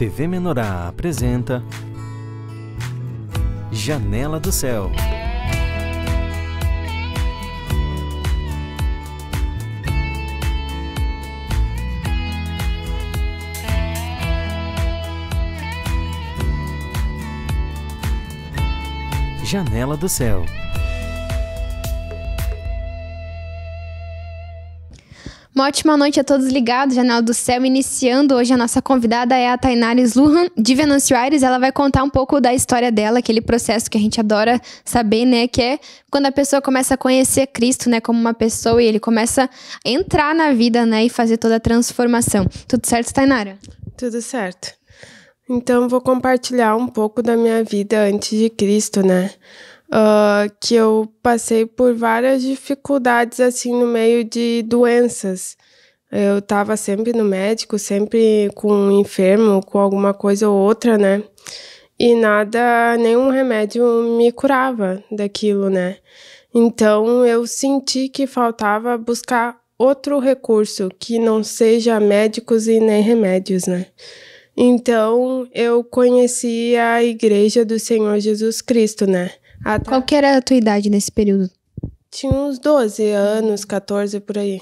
TV Menorá apresenta Janela do Céu. Janela do Céu. Uma ótima noite a todos ligados, Janela do Céu, iniciando hoje a nossa convidada é a Tainara Sluhan, de Venâncio Aires, ela vai contar um pouco da história dela, aquele processo que a gente adora saber, né, que é quando a pessoa começa a conhecer Cristo, né, como uma pessoa e ele começa a entrar na vida, né, e fazer toda a transformação. Tudo certo, Tainara? Tudo certo. Então vou compartilhar um pouco da minha vida antes de Cristo, né? uh, que eu passei por várias dificuldades assim no meio de doenças. Eu estava sempre no médico, sempre com um enfermo, com alguma coisa ou outra, né? E nada, nenhum remédio me curava daquilo, né? Então eu senti que faltava buscar outro recurso que não seja médicos e nem remédios, né? Então eu conheci a Igreja do Senhor Jesus Cristo, né? Até... Ah, tá. Qual que era a tua idade nesse período? Tinha uns 12 anos, 14 por aí.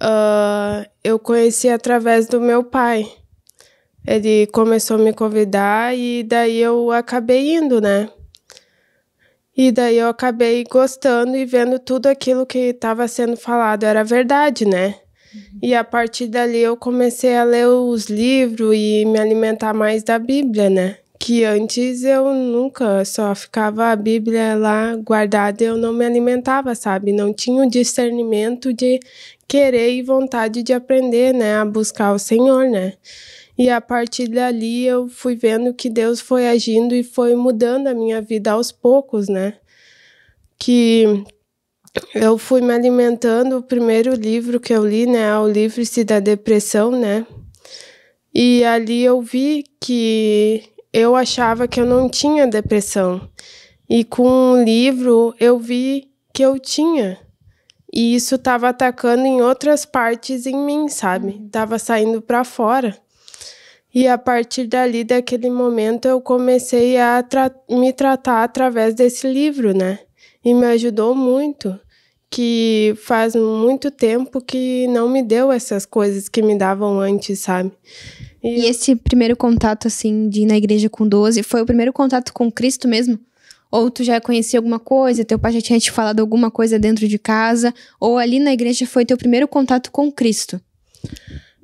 Uh, eu conheci através do meu pai. Ele começou a me convidar e daí eu acabei indo, né? E daí eu acabei gostando e vendo tudo aquilo que estava sendo falado era verdade, né? Uhum. E a partir dali eu comecei a ler os livros e me alimentar mais da Bíblia, né? que antes eu nunca só ficava a Bíblia lá guardada, eu não me alimentava, sabe? Não tinha o discernimento de querer e vontade de aprender, né, a buscar o Senhor, né? E a partir dali eu fui vendo que Deus foi agindo e foi mudando a minha vida aos poucos, né? Que eu fui me alimentando, o primeiro livro que eu li, né, é o Livre-se da Depressão, né? E ali eu vi que eu achava que eu não tinha depressão. E com o livro eu vi que eu tinha. E isso estava atacando em outras partes em mim, sabe? Estava uhum. saindo para fora. E a partir dali, daquele momento, eu comecei a tra me tratar através desse livro, né? E me ajudou muito que faz muito tempo que não me deu essas coisas que me davam antes, sabe? E, e esse primeiro contato, assim, de ir na igreja com 12, foi o primeiro contato com Cristo mesmo? Ou tu já conhecia alguma coisa, teu pai já tinha te falado alguma coisa dentro de casa, ou ali na igreja foi teu primeiro contato com Cristo?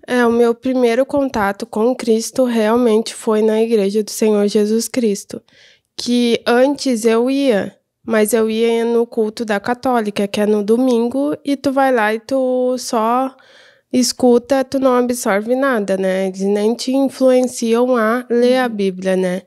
É, o meu primeiro contato com Cristo realmente foi na igreja do Senhor Jesus Cristo, que antes eu ia, mas eu ia no culto da católica, que é no domingo, e tu vai lá e tu só escuta, tu não absorve nada, né? Eles nem te influenciam a ler a uhum. Bíblia, né?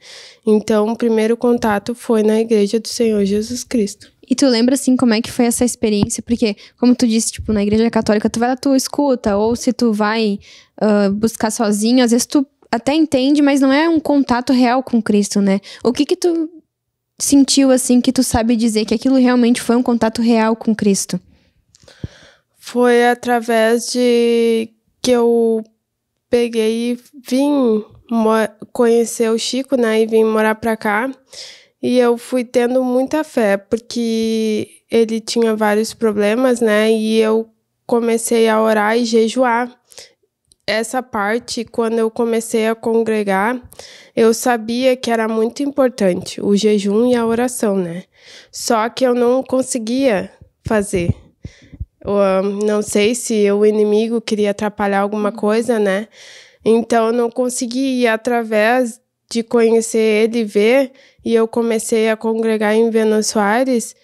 Então, o primeiro contato foi na igreja do Senhor Jesus Cristo. E tu lembra, assim, como é que foi essa experiência? Porque, como tu disse, tipo, na igreja católica, tu vai lá, tu escuta, ou se tu vai uh, buscar sozinho, às vezes tu até entende, mas não é um contato real com Cristo, né? O que que tu sentiu assim que tu sabe dizer que aquilo realmente foi um contato real com Cristo? Foi através de que eu peguei e vim conhecer o Chico, né, e vim morar para cá. E eu fui tendo muita fé, porque ele tinha vários problemas, né? E eu comecei a orar e jejuar essa parte, quando eu comecei a congregar, eu sabia que era muito importante o jejum e a oração, né? Só que eu não conseguia fazer. Eu, ah, não sei se o inimigo queria atrapalhar alguma uhum. coisa, né? Então eu não consegui ir através de conhecer ele e ver, e eu comecei a congregar em Venus Soares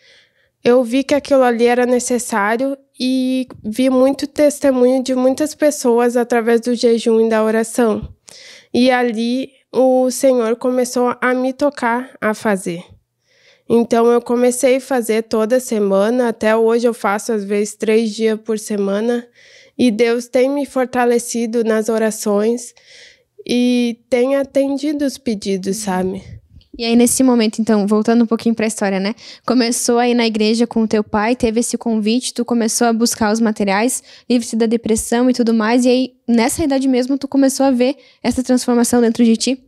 eu vi que aquilo ali era necessário e vi muito testemunho de muitas pessoas através do jejum e da oração. E ali o Senhor começou a me tocar a fazer. Então eu comecei a fazer toda semana, até hoje eu faço às vezes três dias por semana, e Deus tem me fortalecido nas orações e tem atendido os pedidos, sabe? E aí, nesse momento, então, voltando um pouquinho para a história, né? Começou aí na igreja com o teu pai, teve esse convite, tu começou a buscar os materiais, livre-se da depressão e tudo mais. E aí, nessa idade mesmo, tu começou a ver essa transformação dentro de ti?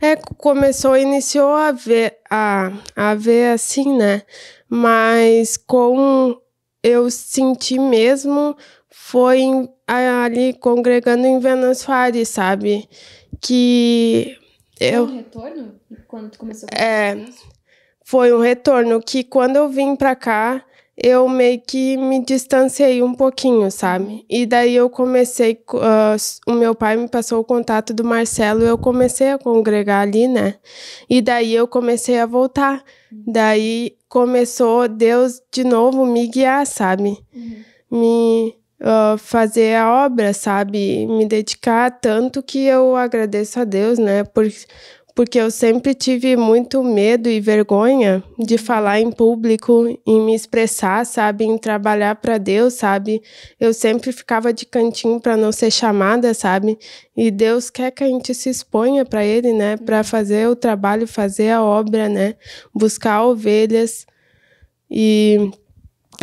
É, começou, iniciou a ver, a, a ver assim, né? Mas com eu senti mesmo foi ali congregando em Venus Fares, sabe? Que é, eu... Foi um retorno quando tu começou com é, isso? Foi um retorno que quando eu vim pra cá, eu meio que me distanciei um pouquinho, sabe? Uhum. E daí eu comecei, uh, o meu pai me passou o contato do Marcelo, eu comecei a congregar ali, né? E daí eu comecei a voltar. Uhum. Daí começou Deus de novo me guiar, sabe? Uhum. Me uh, fazer a obra, sabe? Me dedicar tanto que eu agradeço a Deus, né? Por, porque eu sempre tive muito medo e vergonha de falar em público, em me expressar, sabe, em trabalhar para Deus, sabe? Eu sempre ficava de cantinho para não ser chamada, sabe? E Deus quer que a gente se exponha para ele, né, para fazer o trabalho, fazer a obra, né? Buscar ovelhas e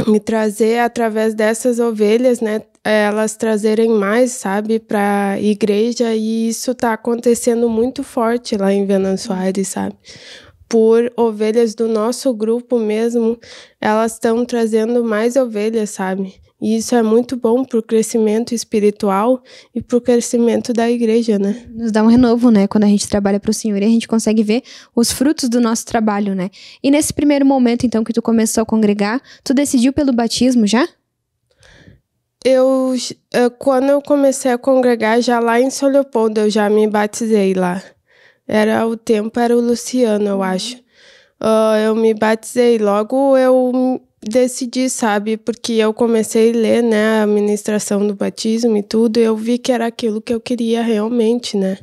me trazer através dessas ovelhas, né? Elas trazerem mais, sabe, para a igreja e isso está acontecendo muito forte lá em Venanço sabe? Por ovelhas do nosso grupo mesmo, elas estão trazendo mais ovelhas, sabe? E isso é muito bom para o crescimento espiritual e para o crescimento da igreja, né? Nos dá um renovo, né? Quando a gente trabalha para o Senhor e a gente consegue ver os frutos do nosso trabalho, né? E nesse primeiro momento, então, que tu começou a congregar, tu decidiu pelo batismo já? Eu, eh, quando eu comecei a congregar, já lá em São Leopoldo, eu já me batizei lá. Era o tempo, era o Luciano, eu uhum. acho. Uh, eu me batizei. Logo eu decidi, sabe, porque eu comecei a ler, né, a administração do batismo e tudo, e eu vi que era aquilo que eu queria realmente, né?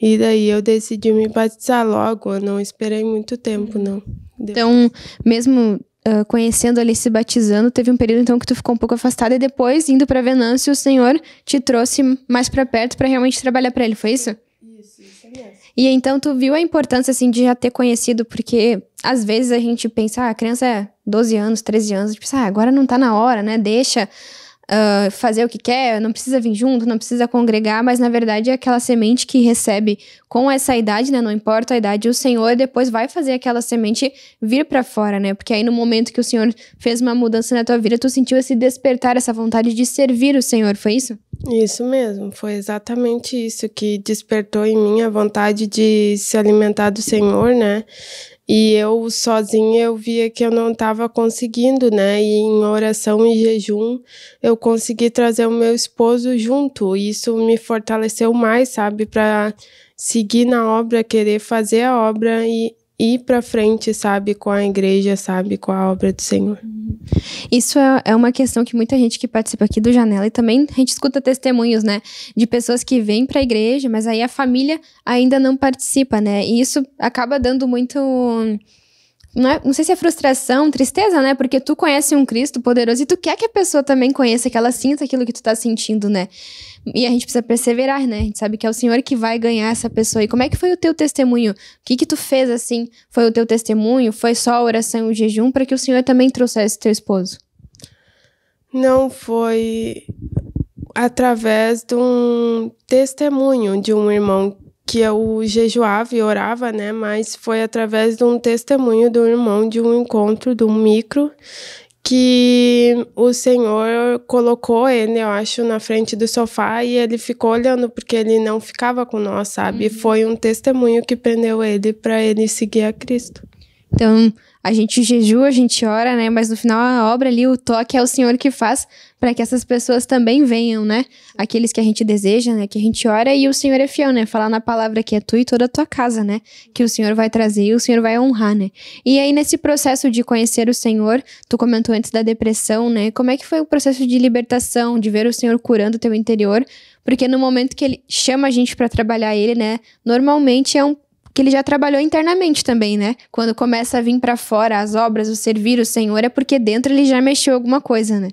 E daí eu decidi me batizar logo, eu não esperei muito tempo, não. Então, mesmo uh, conhecendo ali, se batizando, teve um período então que tu ficou um pouco afastada e depois, indo para Venâncio, o Senhor te trouxe mais para perto para realmente trabalhar para Ele, foi isso? Isso, isso é mesmo. E então tu viu a importância, assim, de já ter conhecido, porque às vezes a gente pensa, ah, a criança é 12 anos, 13 anos, tipo, assim, ah, agora não tá na hora, né? Deixa uh, fazer o que quer, não precisa vir junto, não precisa congregar, mas na verdade é aquela semente que recebe com essa idade, né? Não importa a idade, o Senhor depois vai fazer aquela semente vir para fora, né? Porque aí no momento que o Senhor fez uma mudança na tua vida, tu sentiu esse despertar, essa vontade de servir o Senhor, foi isso? Isso mesmo, foi exatamente isso que despertou em mim a vontade de se alimentar do Senhor, né? E eu sozinha eu via que eu não estava conseguindo, né? E em oração e jejum eu consegui trazer o meu esposo junto. isso me fortaleceu mais, sabe, para seguir na obra, querer fazer a obra e ir para frente, sabe, com a igreja, sabe, com a obra do Senhor. Uhum. Isso é, é, uma questão que muita gente que participa aqui do Janela e também a gente escuta testemunhos, né, de pessoas que vêm para a igreja, mas aí a família ainda não participa, né? E isso acaba dando muito não, é, não sei se é frustração, tristeza, né? Porque tu conhece um Cristo poderoso e tu quer que a pessoa também conheça, que ela sinta aquilo que tu tá sentindo, né? E a gente precisa perseverar, né? A gente sabe que é o Senhor que vai ganhar essa pessoa. E como é que foi o teu testemunho? O que que tu fez assim? Foi o teu testemunho? Foi só a oração e o jejum para que o Senhor também trouxesse teu esposo? Não foi através de um testemunho de um irmão que eu jejuava e orava, né? Mas foi através de um testemunho do irmão de um encontro, de um micro, que o Senhor colocou ele, eu acho, na frente do sofá e ele ficou olhando porque ele não ficava com nós, sabe? Uhum. Foi um testemunho que prendeu ele para ele seguir a Cristo. Então, a gente jejua, a gente ora, né? Mas no final a obra ali, o toque é o Senhor que faz para que essas pessoas também venham, né? Aqueles que a gente deseja, né? Que a gente ora e o Senhor é fiel, né? Falar na palavra que é tu e toda a tua casa, né? Que o Senhor vai trazer e o Senhor vai honrar, né? E aí nesse processo de conhecer o Senhor, tu comentou antes da depressão, né? Como é que foi o processo de libertação, de ver o Senhor curando o teu interior? Porque no momento que ele chama a gente para trabalhar ele, né? Normalmente é um que ele já trabalhou internamente também, né? Quando começa a vir para fora as obras, o servir o Senhor, é porque dentro ele já mexeu alguma coisa, né?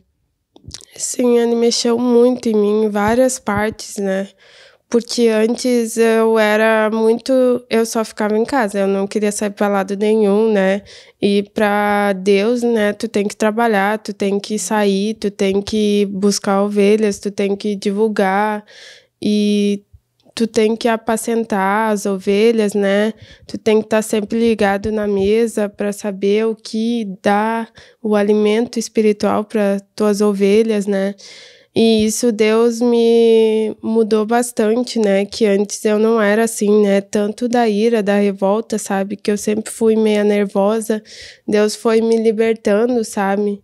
Sim, ele mexeu muito em mim, em várias partes, né? Porque antes eu era muito. Eu só ficava em casa, eu não queria sair para lado nenhum, né? E para Deus, né? Tu tem que trabalhar, tu tem que sair, tu tem que buscar ovelhas, tu tem que divulgar. E tu tem que apacentar as ovelhas, né? Tu tem que estar tá sempre ligado na mesa para saber o que dá o alimento espiritual para tuas ovelhas, né? E isso Deus me mudou bastante, né? Que antes eu não era assim, né? Tanto da ira, da revolta, sabe? Que eu sempre fui meia nervosa. Deus foi me libertando, sabe?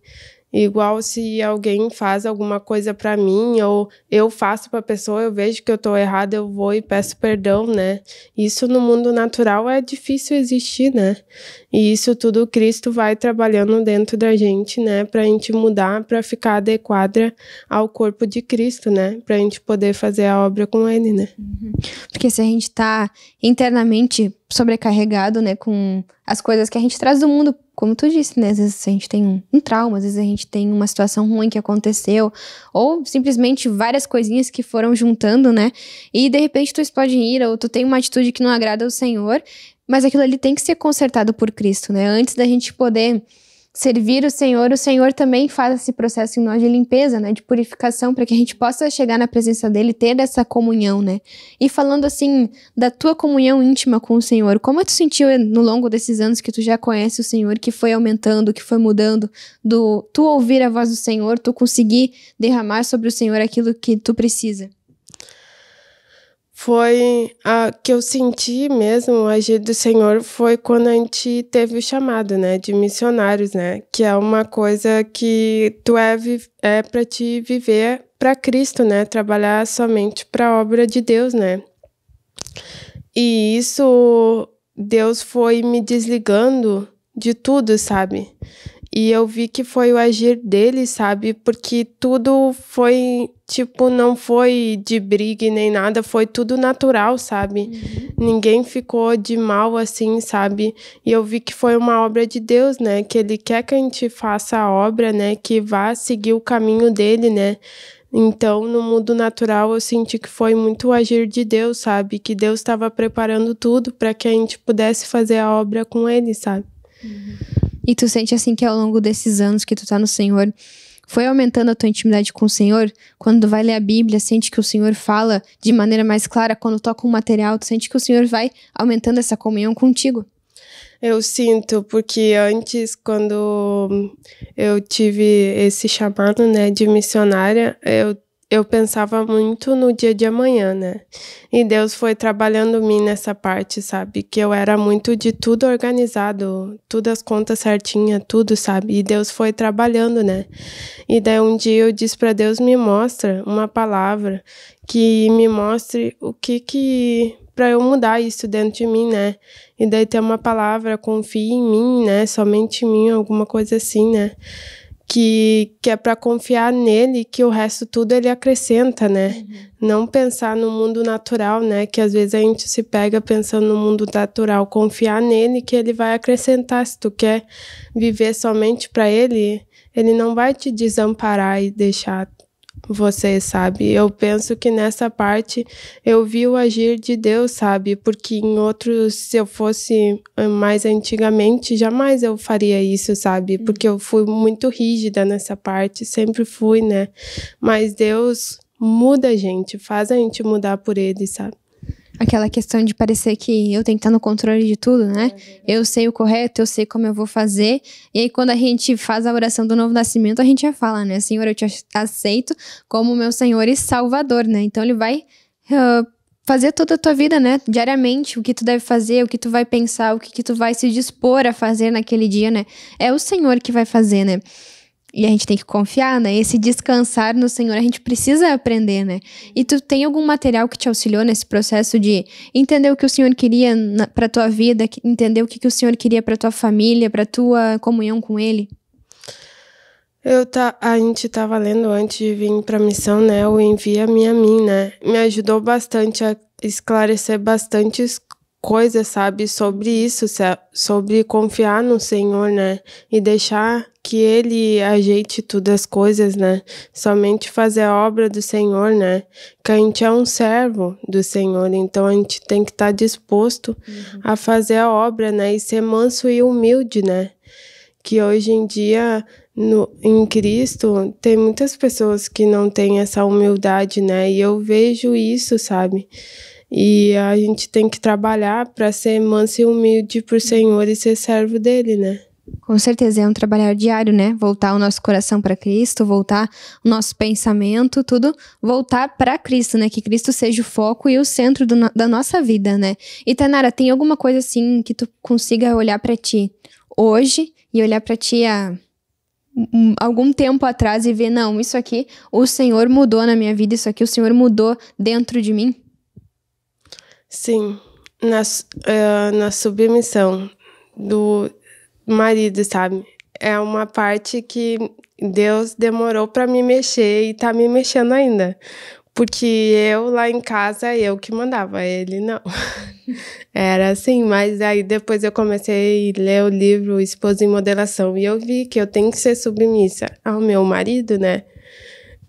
Igual se alguém faz alguma coisa para mim ou eu faço para pessoa, eu vejo que eu tô errada, eu vou e peço perdão, né? Isso no mundo natural é difícil existir, né? E isso tudo Cristo vai trabalhando dentro da gente, né, pra gente mudar, para ficar adequada ao corpo de Cristo, né? Pra gente poder fazer a obra com ele, né? Uhum. Porque se a gente tá internamente sobrecarregado, né, com as coisas que a gente traz do mundo como tu disse, né? Às vezes a gente tem um, um trauma, às vezes a gente tem uma situação ruim que aconteceu, ou simplesmente várias coisinhas que foram juntando, né? E de repente tu explode em ira, ou tu tem uma atitude que não agrada ao Senhor, mas aquilo ali tem que ser consertado por Cristo, né? Antes da gente poder servir o Senhor, o Senhor também faz esse processo em nós de limpeza, né, de purificação, para que a gente possa chegar na presença dele, ter essa comunhão, né? E falando assim da tua comunhão íntima com o Senhor, como tu sentiu no longo desses anos que tu já conhece o Senhor, que foi aumentando, que foi mudando, do tu ouvir a voz do Senhor, tu conseguir derramar sobre o Senhor aquilo que tu precisa? foi a que eu senti mesmo o agir do Senhor foi quando a gente teve o chamado, né, de missionários, né, que é uma coisa que tu é é para te viver para Cristo, né, trabalhar somente para a obra de Deus, né. E isso Deus foi me desligando de tudo, sabe? E eu vi que foi o agir dele, sabe? Porque tudo foi, tipo, não foi de briga nem nada, foi tudo natural, sabe? Uhum. Ninguém ficou de mal assim, sabe? E eu vi que foi uma obra de Deus, né? Que ele quer que a gente faça a obra, né? Que vá seguir o caminho dele, né? Então, no mundo natural, eu senti que foi muito o agir de Deus, sabe? Que Deus estava preparando tudo para que a gente pudesse fazer a obra com ele, sabe? Uhum. E tu sente assim que ao longo desses anos que tu tá no Senhor, foi aumentando a tua intimidade com o Senhor? Quando vai ler a Bíblia, sente que o Senhor fala de maneira mais clara? Quando toca um material, tu sente que o Senhor vai aumentando essa comunhão contigo? Eu sinto, porque antes, quando eu tive esse chamado, né, de missionária, eu eu pensava muito no dia de amanhã, né? E Deus foi trabalhando em mim nessa parte, sabe? Que eu era muito de tudo organizado, tudo as contas certinha, tudo, sabe? E Deus foi trabalhando, né? E daí um dia eu disse para Deus me mostra uma palavra que me mostre o que que para eu mudar isso dentro de mim, né? E daí ter uma palavra, confie em mim, né? Somente em mim, alguma coisa assim, né? que, que é para confiar nele que o resto tudo ele acrescenta, né? Uhum. Não pensar no mundo natural, né? Que às vezes a gente se pega pensando no mundo natural, confiar nele que ele vai acrescentar. Se tu quer viver somente para ele, ele não vai te desamparar e deixar você, sabe? Eu penso que nessa parte eu vi o agir de Deus, sabe? Porque em outros, se eu fosse ah, mais antigamente, jamais eu faria isso, sabe? Uhum. Porque eu fui muito rígida nessa parte, sempre fui, né? Mas Deus muda a gente, faz a gente mudar por ele, sabe? aquela questão de parecer que eu tenho que estar no controle de tudo, né? Uhum. Eu sei o correto, eu sei como eu vou fazer. E aí, quando a gente faz a oração do novo nascimento, a gente já fala, né? Senhor, eu te aceito como meu Senhor e Salvador, né? Então, ele vai. Uh, fazer toda a tua vida, né? Diariamente, o que tu deve fazer, o que tu vai pensar, o que, que tu vai se dispor a fazer naquele dia, né? É o Senhor que vai fazer, né? E a gente tem que confiar, né? Esse descansar no Senhor, a gente precisa aprender, né? E tu tem algum material que te auxiliou nesse processo de entender o que o Senhor queria para tua vida, entender o que, que o Senhor queria para tua família, para tua comunhão com Ele? Eu tá, a gente estava lendo antes de vir para missão, né? O Envia-me a mim, né? Me ajudou bastante a esclarecer bastantes coisas, sabe? Sobre isso, sobre confiar no Senhor, né? E deixar que Ele ajeite todas as coisas, né? Somente fazer a obra do Senhor, né? Que a gente é um servo do Senhor, então a gente tem que estar tá disposto uhum. a fazer a obra, né? E ser manso e humilde, né? Que hoje em dia, no, em Cristo, tem muitas pessoas que não têm essa humildade, né? E eu vejo isso, sabe? E a gente tem que trabalhar para ser manso e humilde para o uhum. Senhor e ser servo dele, né? Com certeza é um trabalhar diário, né? Voltar o nosso coração para Cristo, voltar o nosso pensamento, tudo voltar para Cristo, né? Que Cristo seja o foco e o centro do, da nossa vida, né? E Tanara, tem alguma coisa assim que tu consiga olhar para ti hoje e olhar para ti há algum tempo atrás e ver, não, isso aqui o Senhor mudou na minha vida, isso aqui o Senhor mudou dentro de mim? Sim, na, uh, na submissão do marido, sabe? É uma parte que Deus demorou para me mexer e tá me mexendo ainda. Porque eu lá em casa, eu que mandava, ele não. Era assim, mas aí depois eu comecei a ler o livro Esposa em Modelação e eu vi que eu tenho que ser submissa ao meu marido, né?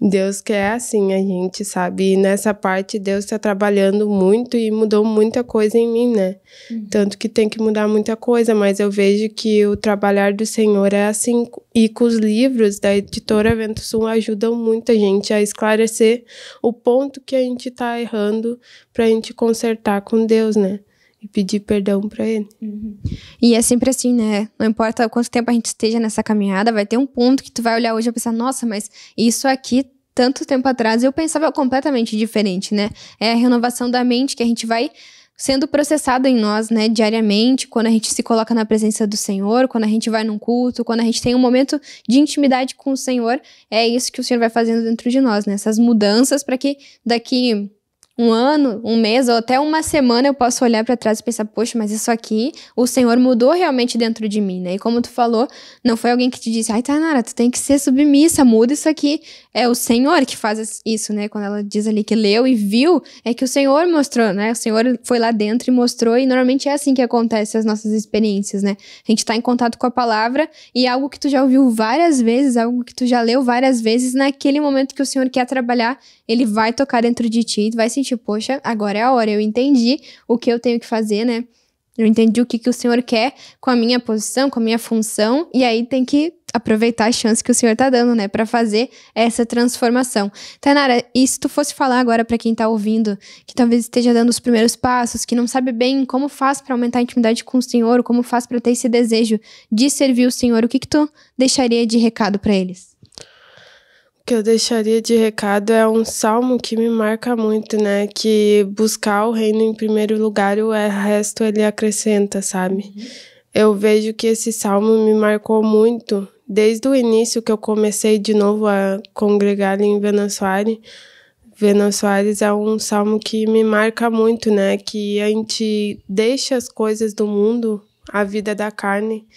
Deus quer assim a gente, sabe? E nessa parte Deus está trabalhando muito e mudou muita coisa em mim, né? Uhum. Tanto que tem que mudar muita coisa, mas eu vejo que o trabalhar do Senhor é assim e com os livros da editora Vento Sul ajudam muito a gente a esclarecer o ponto que a gente está errando para a gente consertar com Deus, né? e pedir perdão para ele. Uhum. E é sempre assim, né? Não importa quanto tempo a gente esteja nessa caminhada, vai ter um ponto que tu vai olhar hoje e pensar, nossa, mas isso aqui tanto tempo atrás, eu pensava completamente diferente, né? É a renovação da mente que a gente vai sendo processado em nós, né, diariamente, quando a gente se coloca na presença do Senhor, quando a gente vai num culto, quando a gente tem um momento de intimidade com o Senhor, é isso que o Senhor vai fazendo dentro de nós, né? Essas mudanças para que daqui um ano, um mês ou até uma semana eu posso olhar para trás e pensar, poxa, mas isso aqui o Senhor mudou realmente dentro de mim, né? E como tu falou, não foi alguém que te disse, ai, Tanara, tu tem que ser submissa, muda isso aqui. É o Senhor que faz isso, né? Quando ela diz ali que leu e viu, é que o Senhor mostrou, né? O Senhor foi lá dentro e mostrou, e normalmente é assim que acontece as nossas experiências, né? A gente tá em contato com a palavra e é algo que tu já ouviu várias vezes, algo que tu já leu várias vezes, naquele momento que o Senhor quer trabalhar, ele vai tocar dentro de ti, vai se sentir, poxa, agora é a hora, eu entendi o que eu tenho que fazer, né? Eu entendi o que, que o Senhor quer com a minha posição, com a minha função, e aí tem que aproveitar a chance que o Senhor está dando, né, para fazer essa transformação. Tainara, e se tu fosse falar agora para quem está ouvindo, que talvez esteja dando os primeiros passos, que não sabe bem como faz para aumentar a intimidade com o Senhor, como faz para ter esse desejo de servir o Senhor, o que que tu deixaria de recado para eles? que eu deixaria de recado é um salmo que me marca muito, né? Que buscar o reino em primeiro lugar, o resto ele acrescenta, sabe? Uhum. Eu vejo que esse salmo me marcou muito desde o início que eu comecei de novo a congregar em Venus Soares. Soares é um salmo que me marca muito, né? Que a gente deixa as coisas do mundo, a vida da carne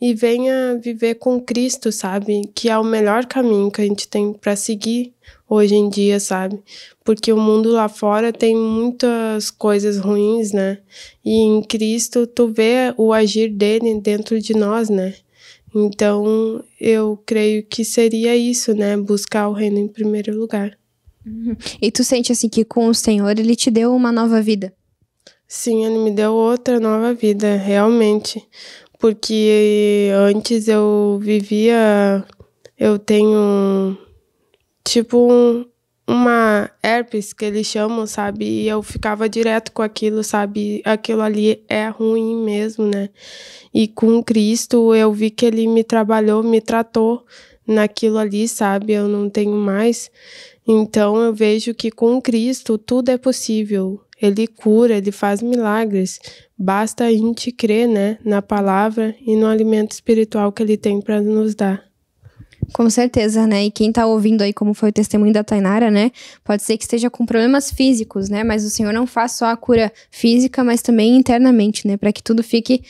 e venha viver com Cristo, sabe? Que é o melhor caminho que a gente tem para seguir hoje em dia, sabe? Porque o mundo lá fora tem muitas coisas ruins, né? E em Cristo tu vê o agir dele dentro de nós, né? Então, eu creio que seria isso, né? Buscar o reino em primeiro lugar. Uhum. E tu sente assim que com o Senhor ele te deu uma nova vida? Sim, ele me deu outra nova vida, realmente porque antes eu vivia. Eu tenho. Tipo um, uma herpes que eles chamam, sabe? E eu ficava direto com aquilo, sabe? Aquilo ali é ruim mesmo, né? E com Cristo eu vi que ele me trabalhou, me tratou naquilo ali, sabe? Eu não tenho mais. Então eu vejo que com Cristo tudo é possível. Ele cura, ele faz milagres. Basta a gente crer, né, na palavra e no alimento espiritual que ele tem para nos dar. Com certeza, né? E quem tá ouvindo aí, como foi o testemunho da Tainara, né? Pode ser que esteja com problemas físicos, né? Mas o Senhor não faz só a cura física, mas também internamente, né? Para que tudo fique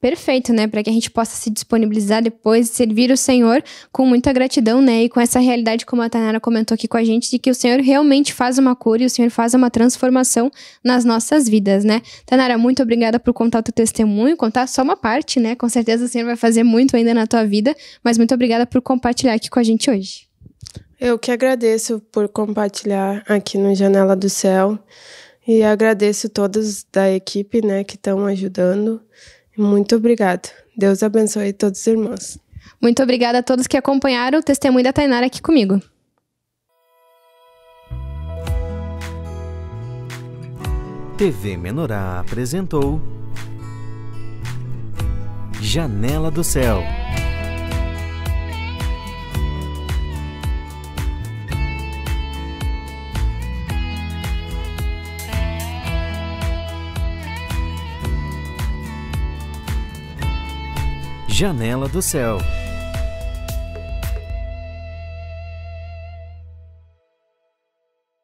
Perfeito, né? Para que a gente possa se disponibilizar depois e servir o Senhor com muita gratidão, né? E com essa realidade, como a Tanara comentou aqui com a gente, de que o Senhor realmente faz uma cura e o Senhor faz uma transformação nas nossas vidas, né? Tanara, muito obrigada por contar o teu testemunho, contar só uma parte, né? Com certeza o Senhor vai fazer muito ainda na tua vida, mas muito obrigada por compartilhar aqui com a gente hoje. Eu que agradeço por compartilhar aqui no Janela do Céu e agradeço todos da equipe, né, que estão ajudando. Muito obrigado. Deus abençoe todos os irmãos. Muito obrigada a todos que acompanharam o testemunho da Tainara aqui comigo. TV Menorá apresentou Janela do Céu. Janela do Céu.